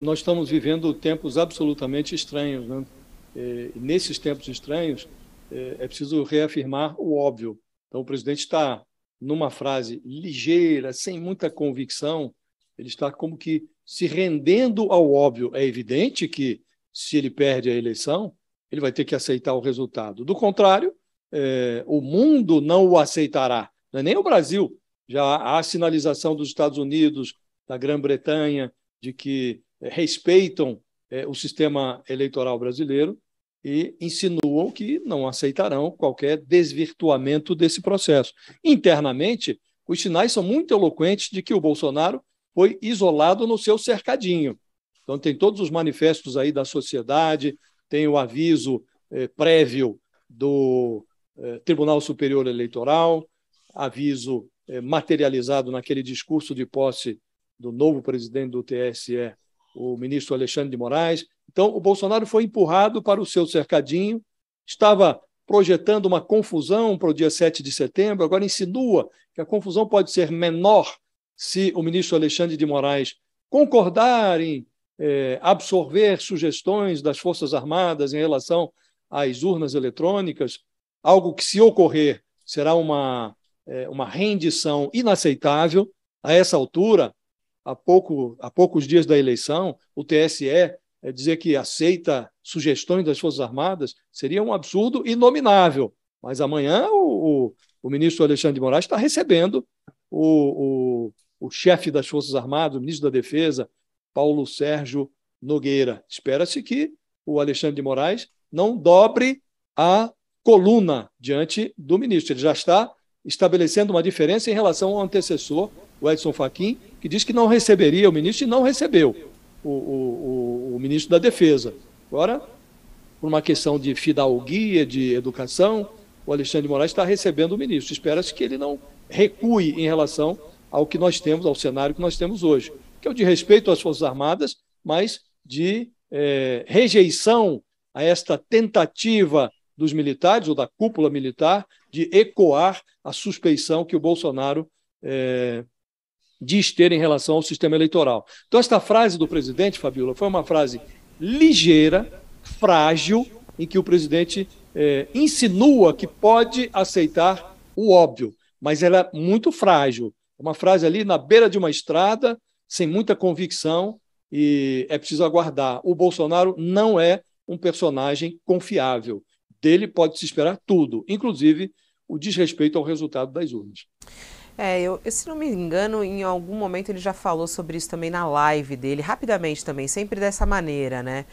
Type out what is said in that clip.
nós estamos vivendo tempos absolutamente estranhos. Né? É, e, nesses tempos estranhos, é, é preciso reafirmar o óbvio. Então, o presidente está, numa frase ligeira, sem muita convicção, ele está como que se rendendo ao óbvio. É evidente que, se ele perde a eleição, ele vai ter que aceitar o resultado. Do contrário, é, o mundo não o aceitará, não é nem o Brasil. Já há sinalização dos Estados Unidos, da Grã-Bretanha, de que eh, respeitam eh, o sistema eleitoral brasileiro e insinuam que não aceitarão qualquer desvirtuamento desse processo. Internamente, os sinais são muito eloquentes de que o Bolsonaro foi isolado no seu cercadinho. Então, tem todos os manifestos aí da sociedade, tem o aviso eh, prévio do eh, Tribunal Superior Eleitoral, aviso eh, materializado naquele discurso de posse do novo presidente do TSE o ministro Alexandre de Moraes. Então, o Bolsonaro foi empurrado para o seu cercadinho, estava projetando uma confusão para o dia 7 de setembro, agora insinua que a confusão pode ser menor se o ministro Alexandre de Moraes concordar em eh, absorver sugestões das Forças Armadas em relação às urnas eletrônicas, algo que, se ocorrer, será uma, eh, uma rendição inaceitável. A essa altura, há, pouco, há poucos dias da eleição, o TSE é dizer que aceita sugestões das Forças Armadas seria um absurdo inominável. Mas amanhã o, o, o ministro Alexandre de Moraes está recebendo o, o, chefe das Forças Armadas, o ministro da Defesa, Paulo Sérgio Nogueira. Espera-se que o Alexandre de Moraes não dobre a coluna diante do ministro. Ele já está estabelecendo uma diferença em relação ao antecessor, o Edson Fachin, que disse que não receberia o ministro e não recebeu o, o, o, o ministro da Defesa. Agora, por uma questão de fidalguia, de educação, o Alexandre de Moraes está recebendo o ministro. Espera-se que ele não recue em relação ao que nós temos, ao cenário que nós temos hoje, que é o de respeito às Forças Armadas, mas de é, rejeição a esta tentativa dos militares ou da cúpula militar de ecoar a suspeição que o Bolsonaro é, diz ter em relação ao sistema eleitoral. Então, esta frase do presidente, Fabiola, foi uma frase ligeira, frágil, em que o presidente eh, insinua que pode aceitar o óbvio, mas ela é muito frágil. Uma frase ali na beira de uma estrada, sem muita convicção, e é preciso aguardar. O Bolsonaro não é um personagem confiável. Dele pode se esperar tudo, inclusive o desrespeito ao resultado das urnas. É, eu, se não me engano, em algum momento ele já falou sobre isso também na live dele, rapidamente também, sempre dessa maneira, né?